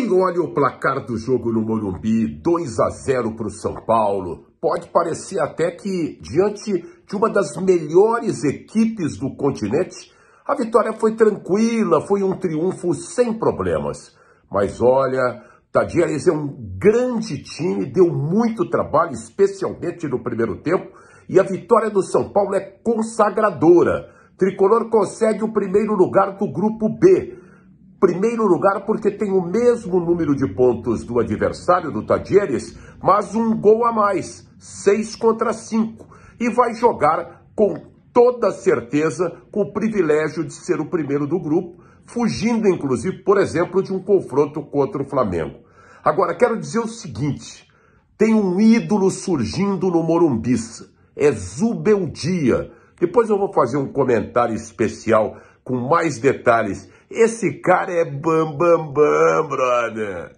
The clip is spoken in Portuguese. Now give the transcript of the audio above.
Quem olha o placar do jogo no Morumbi, 2 a 0 para o São Paulo, pode parecer até que, diante de uma das melhores equipes do continente, a vitória foi tranquila, foi um triunfo sem problemas. Mas olha, Tadias é um grande time, deu muito trabalho, especialmente no primeiro tempo, e a vitória do São Paulo é consagradora. Tricolor consegue o primeiro lugar do grupo B, primeiro lugar porque tem o mesmo número de pontos do adversário do Tadieres, mas um gol a mais, 6 contra 5, e vai jogar com toda certeza com o privilégio de ser o primeiro do grupo, fugindo inclusive, por exemplo, de um confronto contra o Flamengo. Agora, quero dizer o seguinte, tem um ídolo surgindo no Morumbi, é Zubeldia. Depois eu vou fazer um comentário especial com mais detalhes. Esse cara é bam bam bam, brother.